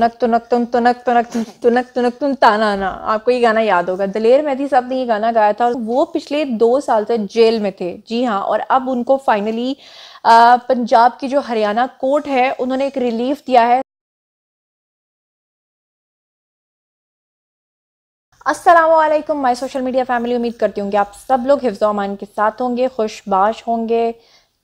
तुनक तुनक तुन तुनक तुनक तुनक तुनक तुन ताना ना आपको ये गाना याद होगा दलेर मेहदी साहब ने ये गाना गाया था और वो पिछले दो साल से जेल में थे जी हाँ और अब उनको फाइनली पंजाब की जो हरियाणा कोर्ट है उन्होंने एक रिलीफ दिया है असलम माई सोशल मीडिया फैमिली उम्मीद करती हूँ कि आप सब लोग हिफ्जो अमान के साथ होंगे खुशबाश होंगे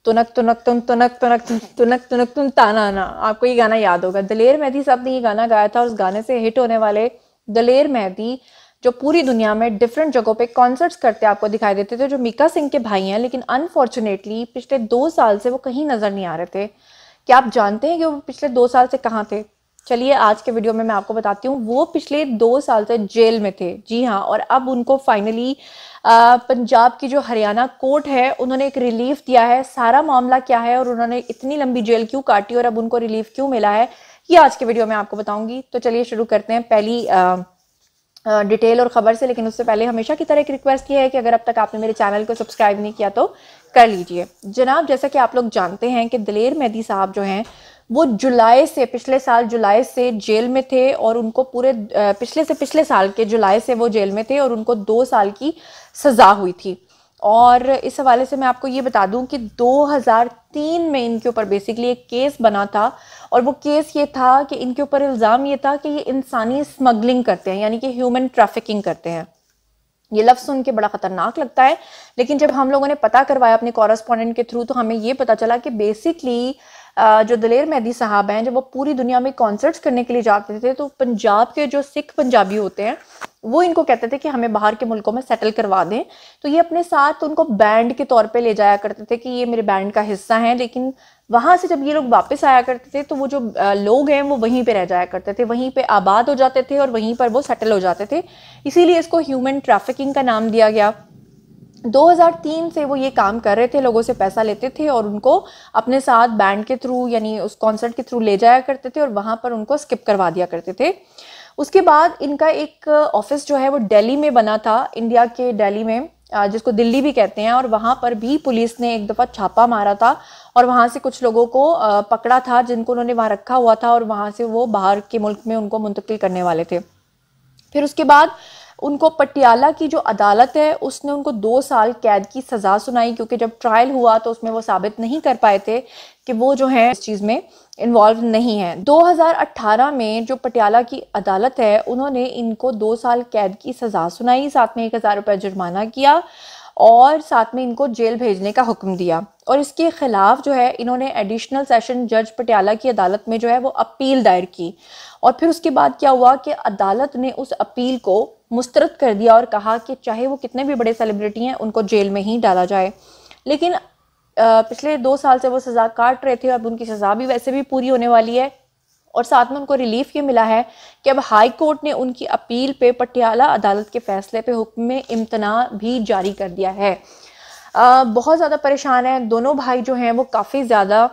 तुनक तुनक तुम तुनक तुनक तुनक तुनक तुम ताना ना आपको ये गाना याद होगा दलेर मेहदी साहब ने ये गाना गाया था और उस गाने से हिट होने वाले दलेर मेहदी जो पूरी दुनिया में डिफरेंट जगहों पे कॉन्सर्ट्स करते आपको दिखाई देते थे जो मीका सिंह के भाई हैं लेकिन अनफॉर्चुनेटली पिछले दो साल से वो कहीं नज़र नहीं आ रहे थे क्या आप जानते हैं कि वो पिछले दो साल से कहाँ थे चलिए आज के वीडियो में मैं आपको बताती हूँ वो पिछले दो साल से जेल में थे जी हाँ और अब उनको फाइनली पंजाब की जो हरियाणा कोर्ट है उन्होंने एक रिलीफ दिया है सारा मामला क्या है और उन्होंने इतनी लंबी जेल क्यों काटी और अब उनको रिलीफ क्यों मिला है ये आज के वीडियो में आपको बताऊंगी तो चलिए शुरू करते हैं पहली आ, डिटेल और ख़बर से लेकिन उससे पहले हमेशा की तरह एक रिक्वेस्ट ये है कि अगर अब तक आपने मेरे चैनल को सब्सक्राइब नहीं किया तो कर लीजिए जनाब जैसा कि आप लोग जानते हैं कि दलेर मेहदी साहब जो हैं वो जुलाई से पिछले साल जुलाई से जेल में थे और उनको पूरे पिछले से पिछले साल के जुलाई से वो जेल में थे और उनको दो साल की सज़ा हुई थी और इस हवाले से मैं आपको ये बता दूं कि 2003 में इनके ऊपर बेसिकली एक केस बना था और वो केस ये था कि इनके ऊपर इल्ज़ाम ये था कि ये इंसानी स्मगलिंग करते हैं यानी कि ह्यूमन ट्रैफिकिंग करते हैं ये लफ्ज़ सुन के बड़ा ख़तरनाक लगता है लेकिन जब हम लोगों ने पता करवाया अपने कॉरस्पॉन्डेंट के थ्रू तो हमें ये पता चला कि बेसिकली जो दलेर मेहदी साहब हैं जब वो पूरी दुनिया में कॉन्सर्ट्स करने के लिए जाते थे तो पंजाब के जो सिख पंजाबी होते हैं वो इनको कहते थे कि हमें बाहर के मुल्कों में सेटल करवा दें तो ये अपने साथ उनको बैंड के तौर पे ले जाया करते थे कि ये मेरे बैंड का हिस्सा हैं लेकिन वहाँ से जब ये लोग वापस आया करते थे तो वो जो लोग हैं वो वहीं पे रह जाया करते थे वहीं पे आबाद हो जाते थे और वहीं पर वो सेटल हो जाते थे इसीलिए इसको ह्यूमन ट्रैफिकिंग का नाम दिया गया 2003 से वो ये काम कर रहे थे लोगों से पैसा लेते थे और उनको अपने साथ बैंड के थ्रू यानी उस कॉन्सर्ट के थ्रू ले जाया करते थे और वहाँ पर उनको स्किप करवा दिया करते थे उसके बाद इनका एक ऑफिस जो है वो दिल्ली में बना था इंडिया के दिल्ली में जिसको दिल्ली भी कहते हैं और वहाँ पर भी पुलिस ने एक दफ़ा छापा मारा था और वहाँ से कुछ लोगों को पकड़ा था जिनको उन्होंने वहाँ रखा हुआ था और वहाँ से वो बाहर के मुल्क में उनको मुंतकिल करने वाले थे फिर उसके बाद उनको पटियाला की जो अदालत है उसने उनको दो साल कैद की सज़ा सुनाई क्योंकि जब ट्रायल हुआ तो उसमें वो साबित नहीं कर पाए थे कि वो जो है इस चीज़ में इन्वॉल्व नहीं है 2018 में जो पटियाला की अदालत है उन्होंने इनको दो साल कैद की सज़ा सुनाई साथ में एक हज़ार रुपये जुर्माना किया और साथ में इनको जेल भेजने का हुक्म दिया और इसके ख़िलाफ़ जो है इन्होंने एडिशनल सेशन जज पटियाला की अदालत में जो है वो अपील दायर की और फिर उसके बाद क्या हुआ कि अदालत ने उस अपील को मुस्तरद कर दिया और कहा कि चाहे वो कितने भी बड़े सेलिब्रिटी हैं उनको जेल में ही डाला जाए लेकिन पिछले दो साल से वो सज़ा काट रहे थे अब उनकी सज़ा भी वैसे भी पूरी होने वाली है और साथ में उनको रिलीफ ये मिला है कि अब हाई कोर्ट ने उनकी अपील पे पटियाला अदालत के फैसले पे हुक्म में इम्तना भी जारी कर दिया है आ, बहुत ज़्यादा परेशान हैं दोनों भाई जो हैं वो काफ़ी ज़्यादा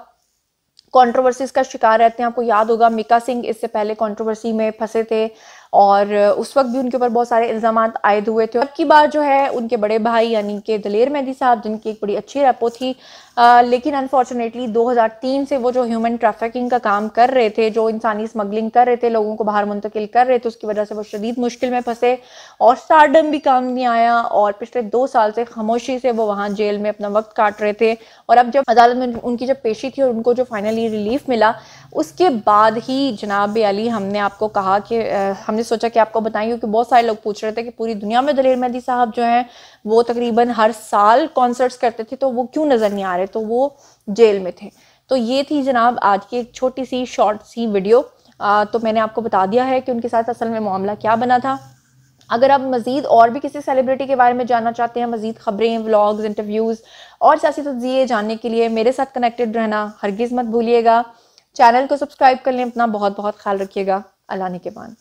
कंट्रोवर्सीज का शिकार रहते हैं आपको याद होगा मिका सिंह इससे पहले कंट्रोवर्सी में फंसे थे और उस वक्त भी उनके ऊपर बहुत सारे इल्ज़ाम आयद हुए थे अब की बार जो है उनके बड़े भाई यानी कि दलेर मेहदी साहब जिनकी एक बड़ी अच्छी रेपो थी आ, लेकिन अनफॉर्चुनेटली 2003 से वो जो ह्यूमन ट्रैफिकिंग का काम कर रहे थे जो इंसानी स्मगलिंग कर रहे थे लोगों को बाहर मुंतकिल कर रहे थे उसकी वजह से वो शदीद मुश्किल में फंसे और स्टारडम भी काम नहीं आया और पिछले दो साल से खामोशी से वो वहाँ जेल में अपना वक्त काट रहे थे और अब जब अदालत में उनकी जब पेशी थी और उनको जो फाइनली रिलीफ मिला उसके बाद ही जनाब अली हमने आपको कहा कि हमने सोचा कि आपको बताएं क्योंकि बहुत सारे लोग पूछ रहे थे कि पूरी दुनिया में दलेर मेहदी साहब जो हैं वो तकरीबन हर साल कॉन्सर्ट्स करते थे तो वो क्यों नज़र नहीं आ रहे तो वो जेल में थे तो ये थी जनाब आज की एक छोटी सी शॉर्ट सी वीडियो आ, तो मैंने आपको बता दिया है कि उनके साथ असल में मामला क्या बना था अगर आप मज़ीद और भी किसी सेलिब्रिटी के बारे में जानना चाहते हैं मज़ीद ख़बरें व्लॉग्स इंटरव्यूज़ और सियासी तजिए जानने के लिए मेरे साथ कनेक्टेड रहना हरगिज़ मत भूलिएगा चैनल को सब्सक्राइब कर लें अपना बहुत बहुत ख्याल रखिएगा अल्लाह ने के बाद